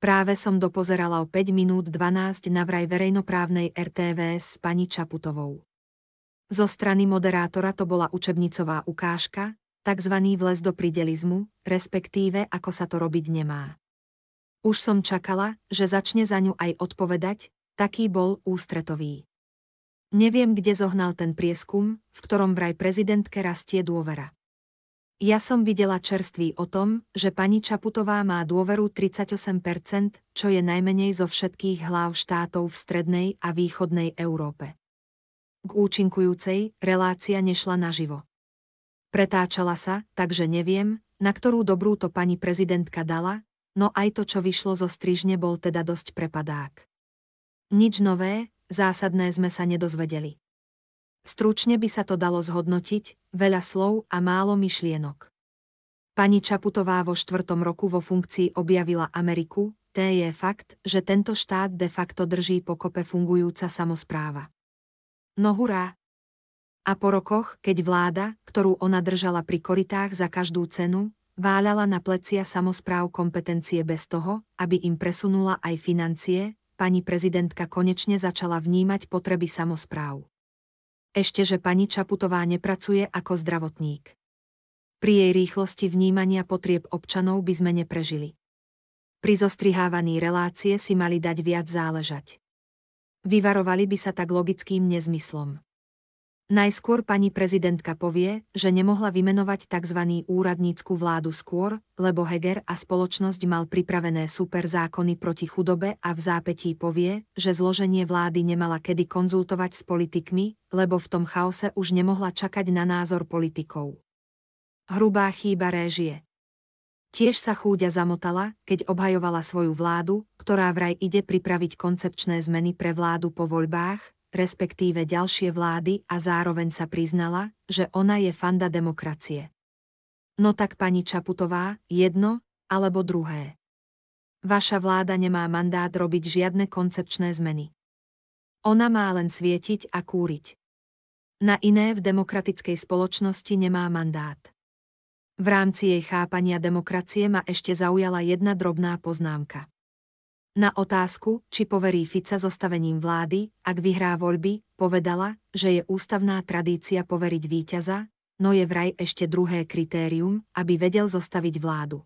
Práve som dopozerala o 5 minút 12 na vraj verejnoprávnej RTV s pani Čaputovou. Zo strany moderátora to bola učebnicová ukážka, tzv. vles do pridelizmu, respektíve ako sa to robiť nemá. Už som čakala, že začne za ňu aj odpovedať, taký bol ústretový. Neviem, kde zohnal ten prieskum, v ktorom vraj prezidentke rastie dôvera. Ja som videla čerství o tom, že pani Čaputová má dôveru 38%, čo je najmenej zo všetkých hlav štátov v strednej a východnej Európe. K účinkujúcej relácia nešla naživo. Pretáčala sa, takže neviem, na ktorú dobrú to pani prezidentka dala, no aj to, čo vyšlo zo strižne, bol teda dosť prepadák. Nič nové, zásadné sme sa nedozvedeli. Stručne by sa to dalo zhodnotiť, veľa slov a málo myšlienok. Pani Čaputová vo štvrtom roku vo funkcii objavila Ameriku, té je fakt, že tento štát de facto drží pokope fungujúca samozpráva. No hurá! A po rokoch, keď vláda, ktorú ona držala pri koritách za každú cenu, váľala na plecia samozpráv kompetencie bez toho, aby im presunula aj financie, pani prezidentka konečne začala vnímať potreby samozpráv. Ešte, že pani Čaputová nepracuje ako zdravotník. Pri jej rýchlosti vnímania potrieb občanov by sme neprežili. Pri zostrihávaní relácie si mali dať viac záležať. Vyvarovali by sa tak logickým nezmyslom. Najskôr pani prezidentka povie, že nemohla vymenovať tzv. úradnícku vládu skôr, lebo Heger a spoločnosť mal pripravené super zákony proti chudobe a v zápetí povie, že zloženie vlády nemala kedy konzultovať s politikmi, lebo v tom chaose už nemohla čakať na názor politikov. Hrubá chýba réžie. Tiež sa chúďa zamotala, keď obhajovala svoju vládu, ktorá vraj ide pripraviť koncepčné zmeny pre vládu po voľbách, respektíve ďalšie vlády a zároveň sa priznala, že ona je fanda demokracie. No tak pani Čaputová, jedno, alebo druhé. Vaša vláda nemá mandát robiť žiadne koncepčné zmeny. Ona má len svietiť a kúriť. Na iné v demokratickej spoločnosti nemá mandát. V rámci jej chápania demokracie ma ešte zaujala jedna drobná poznámka. Na otázku, či poverí Fica zostavením vlády, ak vyhrá voľby, povedala, že je ústavná tradícia poveriť víťaza, no je vraj ešte druhé kritérium, aby vedel zostaviť vládu.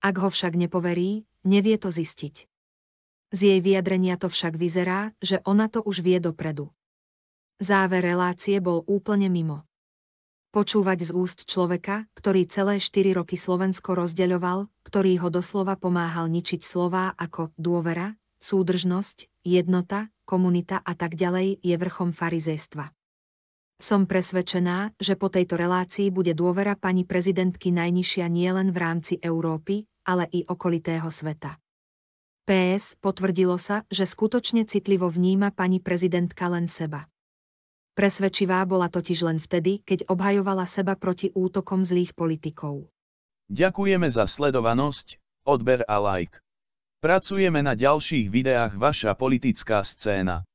Ak ho však nepoverí, nevie to zistiť. Z jej vyjadrenia to však vyzerá, že ona to už vie dopredu. Záver relácie bol úplne mimo. Počúvať z úst človeka, ktorý celé 4 roky Slovensko rozdeľoval, ktorý ho doslova pomáhal ničiť slová ako dôvera, súdržnosť, jednota, komunita a tak ďalej je vrchom farizejstva. Som presvedčená, že po tejto relácii bude dôvera pani prezidentky najnižšia nielen v rámci Európy, ale i okolitého sveta. PS potvrdilo sa, že skutočne citlivo vníma pani prezidentka len seba. Presvedčivá bola totiž len vtedy, keď obhajovala seba proti útokom zlých politikov. Ďakujeme za sledovanosť, odber a like. Pracujeme na ďalších videách Vaša politická scéna.